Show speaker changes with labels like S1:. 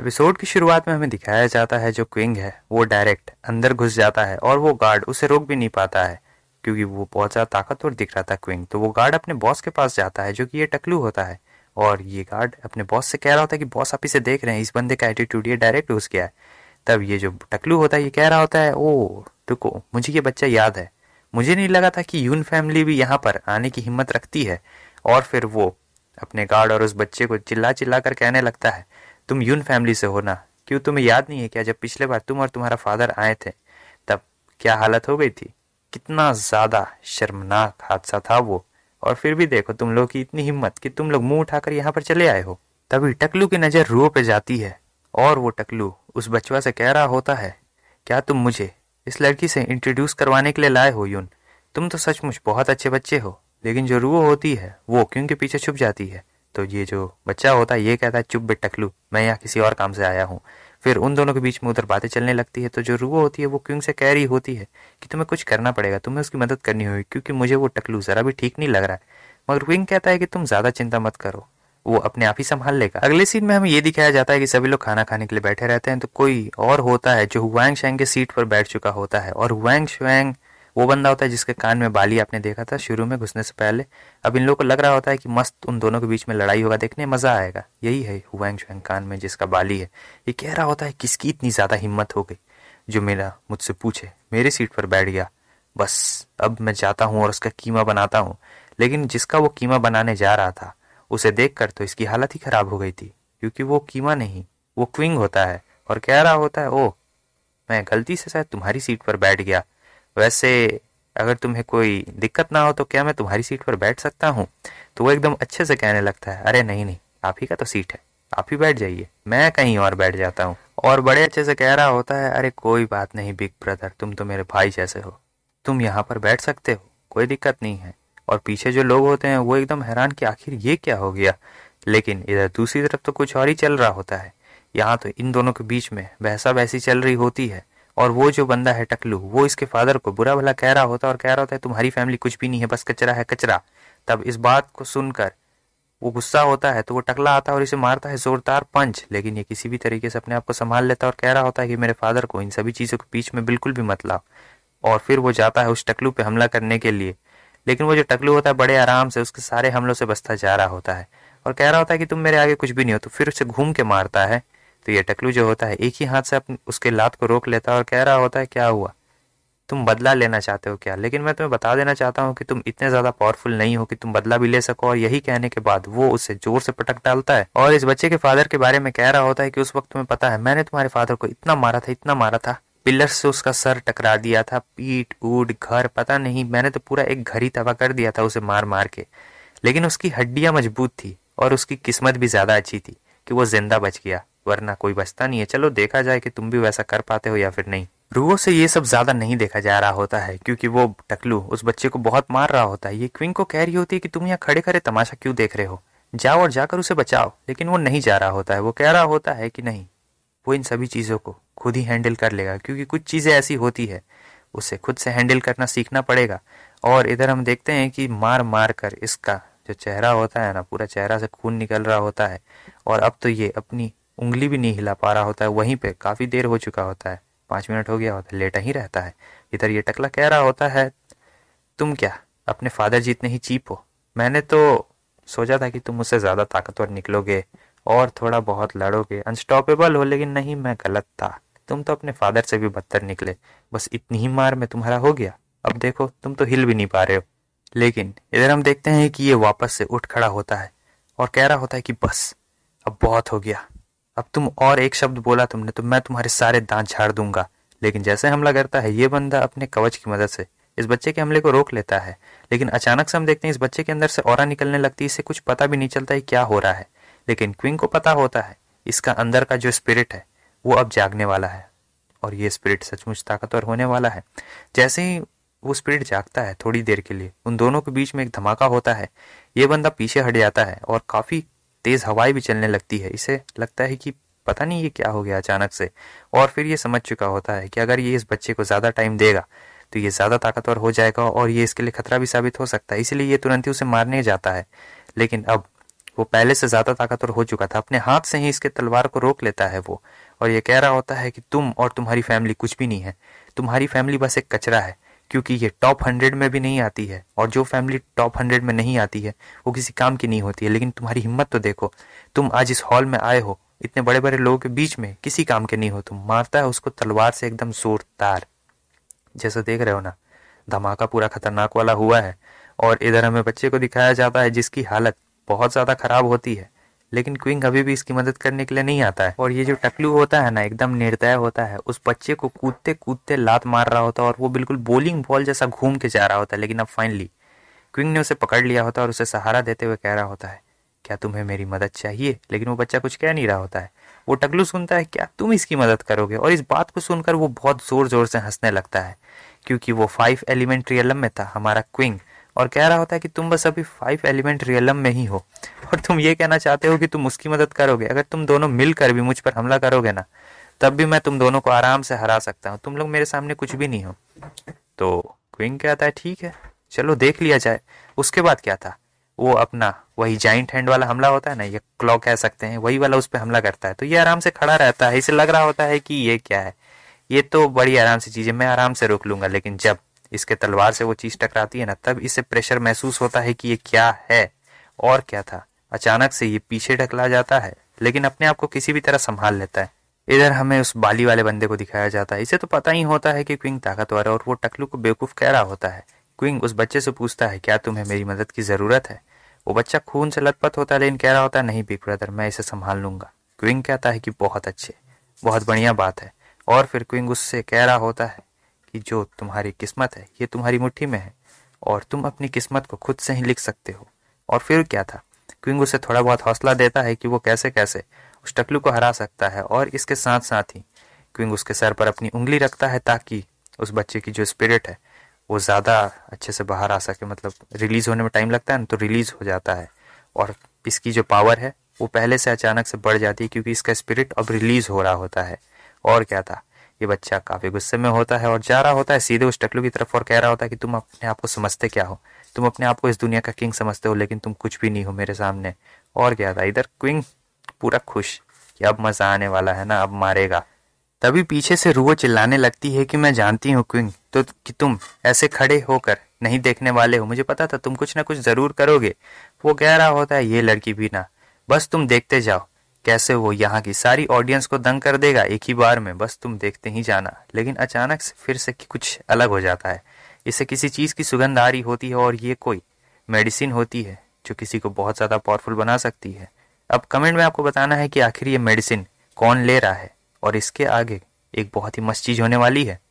S1: episode की शुरुआत में हमें दिखाया जाता है जो क्विंग है वो डायरेक्ट अंदर घुस जाता है और वो गार्ड उसे रोक भी नहीं पाता है क्योंकि वो बहुत ज़्यादा ताकतवर दिख रहा था क्विंग तो वो गार्ड अपने बॉस के पास जाता है जो कि ये टकलू होता है और ये गार्ड अपने बॉस से कह रहा होता है कि बॉस आप इसे देख रहे हैं इस बंदे का एटीट्यूड ये डायरेक्ट घुस गया है तब ये जो टकलू होता है ये कह रहा होता है ओ टुको मुझे ये बच्चा याद है मुझे नहीं लगा था कि यून फैमिली भी यहाँ पर आने की हिम्मत रखती है और फिर वो अपने गार्ड और उस बच्चे को चिल्ला चिल्ला कर कहने लगता है तुम यून फैमिली से हो ना क्यों तुम्हें याद नहीं है क्या जब पिछले बार तुम और तुम्हारा फादर आए थे तब क्या हालत हो गई थी कितना ज़्यादा शर्मनाक हादसा था वो और फिर भी देखो तुम लोग की इतनी हिम्मत कि तुम लोग मुंह उठाकर यहाँ पर चले आए हो तभी टकलू की नज़र रूह पे जाती है और वो टकलू उस बचवा से कह रहा होता है क्या तुम मुझे इस लड़की से इंट्रोड्यूस करवाने के लिए लाए हो यून तुम तो सचमुच बहुत अच्छे बच्चे हो लेकिन जो रूह होती है वो क्योंकि पीछे छुप जाती है तो ये जो बच्चा होता है ये कहता है चुप बे टकलू मैं यहाँ किसी और काम से आया हूँ फिर उन दोनों के बीच में उधर बातें चलने लगती है तो जो रूह होती है वो क्यों से कह रही होती है कि तुम्हें कुछ करना पड़ेगा तुम्हें उसकी मदद करनी होगी क्योंकि मुझे वो टकलू ज़रा भी ठीक नहीं लग रहा है मगर क्विंग कहता है कि तुम ज़्यादा चिंता मत करो वो अपने आप ही संभाल लेगा अगले सीन में हमें ये दिखाया जाता है कि सभी लोग खाना खाने के लिए बैठे रहते हैं तो कोई और होता है जो वैंग शैंग के सीट पर बैठ चुका होता है और वैंग शुआंग वो बंदा होता है जिसके कान में बाली आपने देखा था शुरू में घुसने से पहले अब इन लोगों को लग रहा होता है कि मस्त उन दोनों के बीच में लड़ाई होगा देखने मज़ा आएगा यही है हुआंग शुएंग कान में जिसका बाली है ये कह रहा होता है किसकी इतनी ज़्यादा हिम्मत हो गई जो मेरा मुझसे पूछे मेरे सीट पर बैठ गया बस अब मैं जाता हूँ और उसका कीमा बनाता हूँ लेकिन जिसका वो कीमा बनाने जा रहा था उसे देख तो इसकी हालत ही ख़राब हो गई थी क्योंकि वो कीमा नहीं वो क्विंग होता है और कह रहा होता है ओ मैं गलती से शायद तुम्हारी सीट पर बैठ गया वैसे अगर तुम्हें कोई दिक्कत ना हो तो क्या मैं तुम्हारी सीट पर बैठ सकता हूँ तो वो एकदम अच्छे से कहने लगता है अरे नहीं नहीं आप ही का तो सीट है आप ही बैठ जाइए मैं कहीं और बैठ जाता हूँ और बड़े अच्छे से कह रहा होता है अरे कोई बात नहीं बिग ब्रदर तुम तो मेरे भाई जैसे हो तुम यहाँ पर बैठ सकते हो कोई दिक्कत नहीं है और पीछे जो लोग होते हैं वो एकदम हैरान कि आखिर ये क्या हो गया लेकिन इधर दूसरी तरफ तो कुछ और ही चल रहा होता है यहाँ तो इन दोनों के बीच में बहसा बहसी चल रही होती है और वो जो बंदा है टकलू वो इसके फादर को बुरा भला कह रहा होता और कह रहा होता है तुम्हारी फैमिली कुछ भी नहीं है बस कचरा है कचरा तब इस बात को सुनकर वो गुस्सा होता है तो वो टकला आता है और इसे मारता है जोरदार पंच लेकिन ये किसी भी तरीके से अपने आप को संभाल लेता है और कह रहा होता है कि मेरे फादर को इन सभी चीज़ों के बीच में बिल्कुल भी मत लाओ और फिर वो जाता है उस टकलू पे हमला करने के लिए लेकिन वो जो टकलू होता है बड़े आराम से उसके सारे हमलों से बचता जा रहा होता है और कह रहा होता है कि तुम मेरे आगे कुछ भी नहीं हो तो फिर उसे घूम के मारता है तो ये टकलू जो होता है एक ही हाथ से उसके लात को रोक लेता है और कह रहा होता है क्या हुआ तुम बदला लेना चाहते हो क्या लेकिन मैं तुम्हें बता देना चाहता हूँ कि तुम इतने ज्यादा पावरफुल नहीं हो कि तुम बदला भी ले सको और यही कहने के बाद वो उसे जोर से पटक डालता है और इस बच्चे के फादर के बारे में कह रहा होता है कि उस वक्त तुम्हें पता है मैंने तुम्हारे फादर को इतना मारा था इतना मारा था पिलर से उसका सर टकरा दिया था पीट ऊट घर पता नहीं मैंने तो पूरा एक घर ही तबाह कर दिया था उसे मार मार के लेकिन उसकी हड्डियां मजबूत थी और उसकी किस्मत भी ज्यादा अच्छी थी कि वो जिंदा बच गया वरना कोई बचता नहीं है चलो देखा जाए कि तुम भी वैसा कर पाते हो या फिर नहीं रूहो से ये सब ज्यादा नहीं देखा जा रहा होता है क्योंकि वो टकलू उस बच्चे को बहुत मार रहा होता है ये क्विंग को कह रही होती है कि तुम यहाँ खड़े खड़े तमाशा क्यों देख रहे हो जाओ और जाकर उसे बचाओ लेकिन वो नहीं जा रहा होता है वो कह रहा होता है कि नहीं वो इन सभी चीज़ों को खुद ही हैंडल कर लेगा क्योंकि कुछ चीज़ें ऐसी होती है उसे खुद से हैंडल करना सीखना पड़ेगा और इधर हम देखते हैं कि मार मार कर इसका जो चेहरा होता है ना पूरा चेहरा से खून निकल रहा होता है और अब तो ये अपनी उंगली भी नहीं हिला पा रहा होता है वहीं पे काफ़ी देर हो चुका होता है पाँच मिनट हो गया होता है लेटा ही रहता है इधर ये टकला कह रहा होता है तुम क्या अपने फादर जी इतने ही चीप हो मैंने तो सोचा था कि तुम मुझसे ज़्यादा ताकतवर निकलोगे और थोड़ा बहुत लड़ोगे अनस्टॉपेबल हो लेकिन नहीं मैं गलत था तुम तो अपने फादर से भी बदतर निकले बस इतनी ही मार में तुम्हारा हो गया अब देखो तुम तो हिल भी नहीं पा रहे हो लेकिन इधर हम देखते हैं कि ये वापस से उठ खड़ा होता है और कह रहा होता है कि बस अब बहुत हो गया अब तुम और एक शब्द बोला तुमने तो मैं तुम्हारे सारे दांत झाड़ दूंगा लेकिन जैसे हमला करता है ये बंदा अपने कवच की मदद से इस बच्चे के हमले को रोक लेता है लेकिन अचानक से हम देखते हैं इस बच्चे के अंदर से और निकलने लगती है इसे कुछ पता भी नहीं चलता है क्या हो रहा है लेकिन क्विंग को पता होता है इसका अंदर का जो स्पिरिट है वो अब जागने वाला है और ये स्पिरिट सचमुच ताकतवर होने वाला है जैसे ही वो स्पिरिट जागता है थोड़ी देर के लिए उन दोनों के बीच में एक धमाका होता है ये बंदा पीछे हट जाता है और काफ़ी तेज हवाएं भी चलने लगती है इसे लगता है कि पता नहीं ये क्या हो गया अचानक से और फिर ये समझ चुका होता है कि अगर ये इस बच्चे को ज़्यादा टाइम देगा तो ये ज़्यादा ताकतवर हो जाएगा और ये इसके लिए खतरा भी साबित हो सकता है इसलिए ये तुरंत ही उसे मारने जाता है लेकिन अब वो पहले से ज़्यादा ताकतवर हो चुका था अपने हाथ से ही इसके तलवार को रोक लेता है वो और ये कह रहा होता है कि तुम और तुम्हारी फैमिली कुछ भी नहीं है तुम्हारी फैमिली बस एक कचरा है क्योंकि ये टॉप हंड्रेड में भी नहीं आती है और जो फैमिली टॉप हंड्रेड में नहीं आती है वो किसी काम की नहीं होती है लेकिन तुम्हारी हिम्मत तो देखो तुम आज इस हॉल में आए हो इतने बड़े बड़े लोगों के बीच में किसी काम के नहीं हो तुम मारता है उसको तलवार से एकदम तार जैसा देख रहे हो ना धमाका पूरा खतरनाक वाला हुआ है और इधर हमें बच्चे को दिखाया जाता है जिसकी हालत बहुत ज़्यादा खराब होती है लेकिन क्विंग अभी भी इसकी मदद करने के लिए नहीं आता है और ये जो टकलू होता है ना एकदम निर्दय होता है उस बच्चे को कूदते कूदते लात मार रहा होता है और वो बिल्कुल बोलिंग बॉल जैसा घूम के जा रहा होता है लेकिन अब फाइनली क्विंग ने उसे पकड़ लिया होता है और उसे सहारा देते हुए कह रहा होता है क्या तुम्हें मेरी मदद चाहिए लेकिन वो बच्चा कुछ कह नहीं रहा होता है वो टकलू सुनता है क्या तुम इसकी मदद करोगे और इस बात को सुनकर वो बहुत ज़ोर ज़ोर से हंसने लगता है क्योंकि वो फाइव एलिमेंट्री एलम में था हमारा क्विंग और कह रहा होता है कि तुम बस अभी फाइव एलिमेंट रियलम में ही हो और तुम ये कहना चाहते हो कि तुम उसकी मदद करोगे अगर तुम दोनों मिलकर भी मुझ पर हमला करोगे ना तब भी मैं तुम दोनों को आराम से हरा सकता हूँ तुम लोग मेरे सामने कुछ भी नहीं हो तो क्विंग कहता है ठीक है चलो देख लिया जाए उसके बाद क्या था वो अपना वही जाइंट हैंड वाला हमला होता है ना ये क्लॉ कह सकते हैं वही वाला उस पर हमला करता है तो ये आराम से खड़ा रहता है इसे लग रहा होता है कि ये क्या है ये तो बड़ी आराम से चीज़ है मैं आराम से रोक लूंगा लेकिन जब इसके तलवार से वो चीज़ टकराती है ना तब इसे प्रेशर महसूस होता है कि ये क्या है और क्या था अचानक से ये पीछे ढकला जाता है लेकिन अपने आप को किसी भी तरह संभाल लेता है इधर हमें उस बाली वाले बंदे को दिखाया जाता है इसे तो पता ही होता है कि क्विंग ताकतवर है और वो टकलू को बेवकूफ़ कह रहा होता है क्विंग उस बच्चे से पूछता है क्या तुम्हें मेरी मदद की ज़रूरत है वो बच्चा खून से लथपथ होता है लेकिन कह रहा होता है नहीं बिग ब्रदर मैं इसे संभाल लूंगा क्विंग कहता है कि बहुत अच्छे बहुत बढ़िया बात है और फिर क्विंग उससे कह रहा होता है कि जो तुम्हारी किस्मत है ये तुम्हारी मुट्ठी में है और तुम अपनी किस्मत को खुद से ही लिख सकते हो और फिर क्या था क्विंग उसे थोड़ा बहुत हौसला देता है कि वो कैसे कैसे उस टकलू को हरा सकता है और इसके साथ साथ ही क्विंग उसके सर पर अपनी उंगली रखता है ताकि उस बच्चे की जो स्पिरिट है वो ज़्यादा अच्छे से बाहर आ सके मतलब रिलीज़ होने में टाइम लगता है ना तो रिलीज़ हो जाता है और इसकी जो पावर है वो पहले से अचानक से बढ़ जाती है क्योंकि इसका स्पिरिट अब रिलीज़ हो रहा होता है और क्या था ये बच्चा काफ़ी गुस्से में होता है और जा रहा होता है सीधे उस टकलू की तरफ और कह रहा होता है कि तुम अपने आप को समझते क्या हो तुम अपने आप को इस दुनिया का किंग समझते हो लेकिन तुम कुछ भी नहीं हो मेरे सामने और क्या था इधर क्विंग पूरा खुश कि अब मज़ा आने वाला है ना अब मारेगा तभी पीछे से रूह चिल्लाने लगती है कि मैं जानती हूँ क्विंग तो कि तुम ऐसे खड़े होकर नहीं देखने वाले हो मुझे पता था तुम कुछ ना कुछ ज़रूर करोगे वो कह रहा होता है ये लड़की भी ना बस तुम देखते जाओ कैसे वो यहाँ की सारी ऑडियंस को दंग कर देगा एक ही बार में बस तुम देखते ही जाना लेकिन अचानक से फिर से कुछ अलग हो जाता है इससे किसी चीज़ की सुगंध आ रही होती है और ये कोई मेडिसिन होती है जो किसी को बहुत ज़्यादा पावरफुल बना सकती है अब कमेंट में आपको बताना है कि आखिर ये मेडिसिन कौन ले रहा है और इसके आगे एक बहुत ही मस्त चीज़ होने वाली है